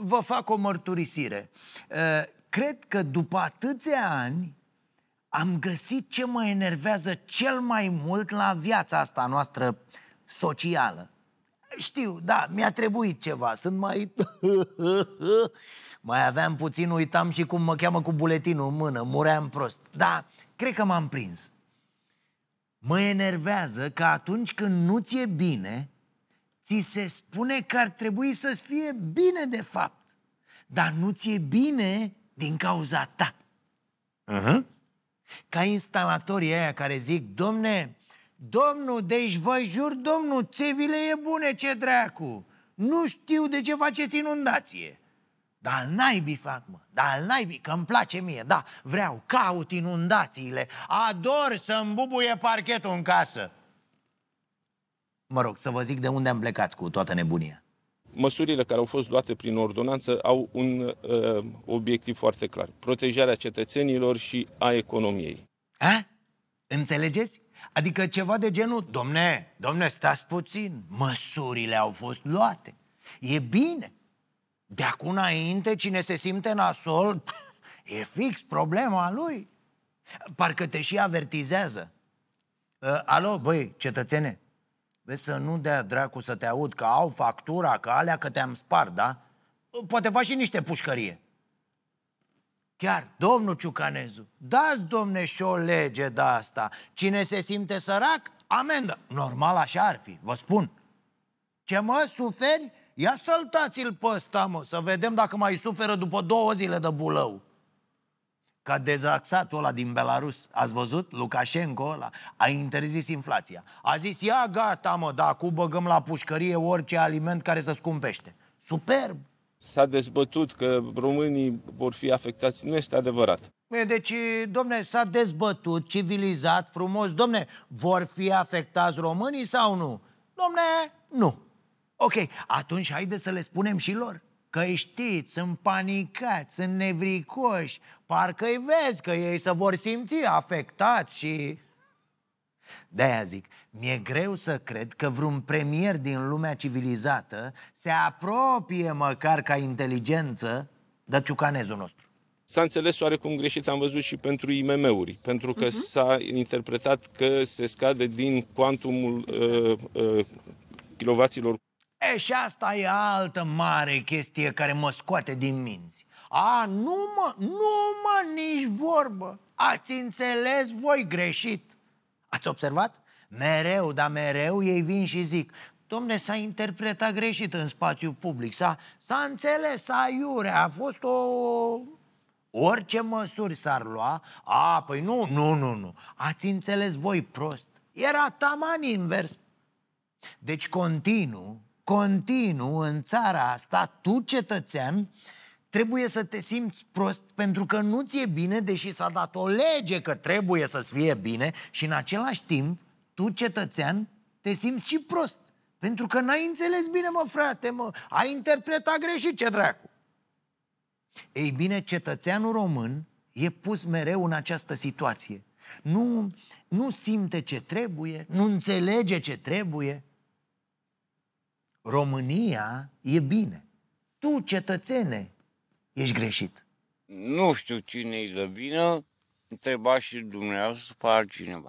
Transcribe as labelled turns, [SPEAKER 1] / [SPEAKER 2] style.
[SPEAKER 1] vă fac o mărturisire. Uh, cred că după atâția ani am găsit ce mă enervează cel mai mult la viața asta noastră socială. Știu, da, mi-a trebuit ceva, sunt mai... mai aveam puțin, uitam și cum mă cheamă cu buletinul în mână, muream prost. Da, cred că m-am prins. Mă enervează că atunci când nu ți-e bine, ți se spune că ar trebui să-ți fie bine de fapt, dar nu ți-e bine din cauza ta. Uh-huh. Ca instalatorii aia care zic, domne, domnul, deci vă jur, domnul, țevile e bune, ce dracu, nu știu de ce faceți inundație. Dar al naibii fac, mă, dar al naibii, că îmi place mie, da, vreau, caut inundațiile, ador să-mi bubuie parchetul în casă. Mă rog, să vă zic de unde am plecat cu toată nebunia.
[SPEAKER 2] Măsurile care au fost luate prin ordonanță au un uh, obiectiv foarte clar. Protejarea cetățenilor și a economiei.
[SPEAKER 1] A? Înțelegeți? Adică ceva de genul, domne, domne, stați puțin, măsurile au fost luate. E bine. De acum înainte, cine se simte nasol, e fix problema lui. Parcă te și avertizează. Uh, alo, băi, cetățene, Vezi să nu dea dracu să te aud că au factura, că alea că te-am spart, da? Poate faci și niște pușcărie. Chiar, domnul Ciucanezu, dați, domne, și o lege de asta. Cine se simte sărac, amendă. Normal așa ar fi, vă spun. Ce mă, suferi? Ia săltați-l pe ăsta, mă, să vedem dacă mai suferă după două zile de bulău. Ca dezaxatul ăla din Belarus, ați văzut? Lukashenko ăla a interzis inflația. A zis, ia gata mă, da, acum băgăm la pușcărie orice aliment care se scumpește. Superb!
[SPEAKER 2] S-a dezbătut că românii vor fi afectați. Nu este adevărat.
[SPEAKER 1] Deci, domne, s-a dezbătut, civilizat, frumos. Domne, vor fi afectați românii sau nu? Domne, nu. Ok, atunci haide să le spunem și lor știți, sunt panicați, sunt nevricoși, parcă îi vezi că ei se vor simți afectați și... De-aia zic, mi-e greu să cred că vreun premier din lumea civilizată se apropie măcar ca inteligență de ciucanezul nostru.
[SPEAKER 2] S-a înțeles oarecum greșit, am văzut și pentru IMM-uri, pentru că uh-huh. s-a interpretat că se scade din cuantumul exact. uh, uh, kilovaților
[SPEAKER 1] E, și asta e altă mare chestie care mă scoate din minți. A, nu mă, nu mă, nici vorbă. Ați înțeles voi greșit. Ați observat? Mereu, dar mereu ei vin și zic Domne, s-a interpretat greșit în spațiu public, s-a, s-a înțeles, s-a iure, a fost o... Orice măsuri s-ar lua, a, păi nu, nu, nu, nu, ați înțeles voi prost. Era taman invers. Deci continuu continuu în țara asta, tu cetățean, trebuie să te simți prost pentru că nu ți-e bine, deși s-a dat o lege că trebuie să-ți fie bine și în același timp, tu cetățean, te simți și prost. Pentru că n-ai înțeles bine, mă frate, mă, ai interpretat greșit ce dracu. Ei bine, cetățeanul român e pus mereu în această situație. Nu, nu simte ce trebuie, nu înțelege ce trebuie, România e bine. Tu, cetățene, ești greșit.
[SPEAKER 2] Nu știu cine e de bine, întreba și dumneavoastră pe altcineva.